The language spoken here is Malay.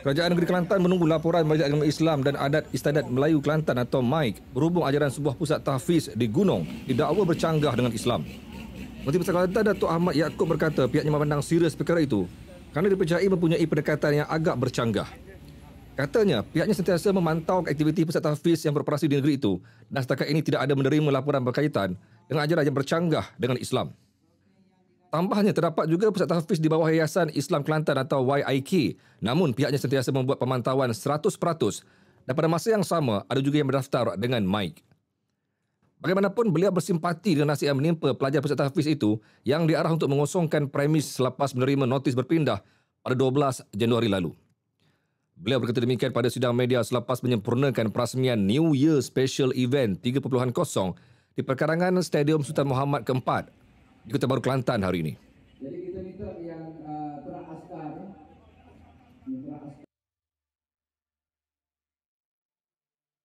Kerajaan Negeri Kelantan menunggu laporan Majlis Agama Islam dan Adat Istiadat Melayu Kelantan atau MAIK berhubung ajaran sebuah pusat tahfiz di Gunung didakwa bercanggah dengan Islam. Menteri Besar Kelantan Dato' Ahmad Yaakob berkata pihaknya memandang serius perkara itu kerana dipercayai mempunyai pendekatan yang agak bercanggah. Katanya, pihaknya sentiasa memantau aktiviti pusat tahfiz yang beroperasi di negeri itu dan setakat ini tidak ada menerima laporan berkaitan dengan ajaran yang bercanggah dengan Islam. Tambahnya terdapat juga pusat tahfiz di bawah Yayasan Islam Kelantan atau YIK. Namun pihaknya sentiasa membuat pemantauan 100% dan pada masa yang sama ada juga yang berdaftar dengan Mike. Bagaimanapun beliau bersimpati dengan nasib yang menimpa pelajar pusat tahfiz itu yang diarah untuk mengosongkan premis selepas menerima notis berpindah pada 12 Januari lalu. Beliau berkata demikian pada sidang media selepas menyempurnakan perasmian New Year Special Event 3.0 di perkarangan Stadium Sultan Muhammad keempat di Kota Baru Kelantan hari ini.